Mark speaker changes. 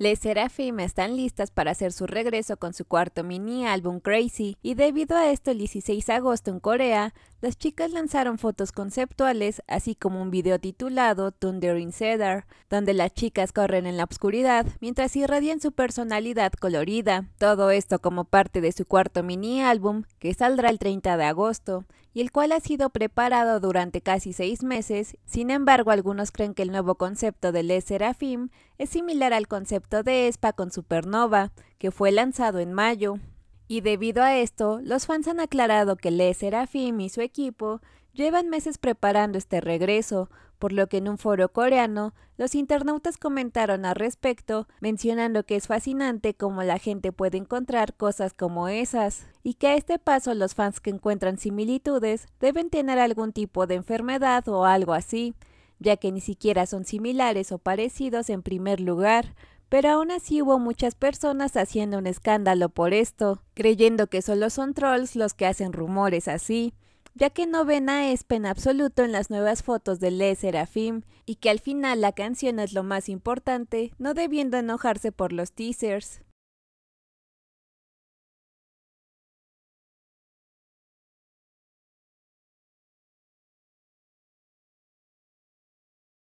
Speaker 1: Les Seraphim están listas para hacer su regreso con su cuarto mini álbum Crazy, y debido a esto el 16 de agosto en Corea, las chicas lanzaron fotos conceptuales, así como un video titulado Thundering Cedar, donde las chicas corren en la oscuridad mientras irradian su personalidad colorida. Todo esto como parte de su cuarto mini álbum, que saldrá el 30 de agosto, y el cual ha sido preparado durante casi seis meses, sin embargo algunos creen que el nuevo concepto de Les Seraphim es similar al concepto de ESPA con Supernova, que fue lanzado en mayo. Y debido a esto, los fans han aclarado que Le Serafim y su equipo llevan meses preparando este regreso, por lo que en un foro coreano, los internautas comentaron al respecto, mencionando que es fascinante cómo la gente puede encontrar cosas como esas, y que a este paso los fans que encuentran similitudes deben tener algún tipo de enfermedad o algo así, ya que ni siquiera son similares o parecidos en primer lugar, pero aún así hubo muchas personas haciendo un escándalo por esto, creyendo que solo son trolls los que hacen rumores así, ya que no ven a Espen absoluto en las nuevas fotos de Les Serafim, y que al final la canción es lo más importante, no debiendo enojarse por los teasers.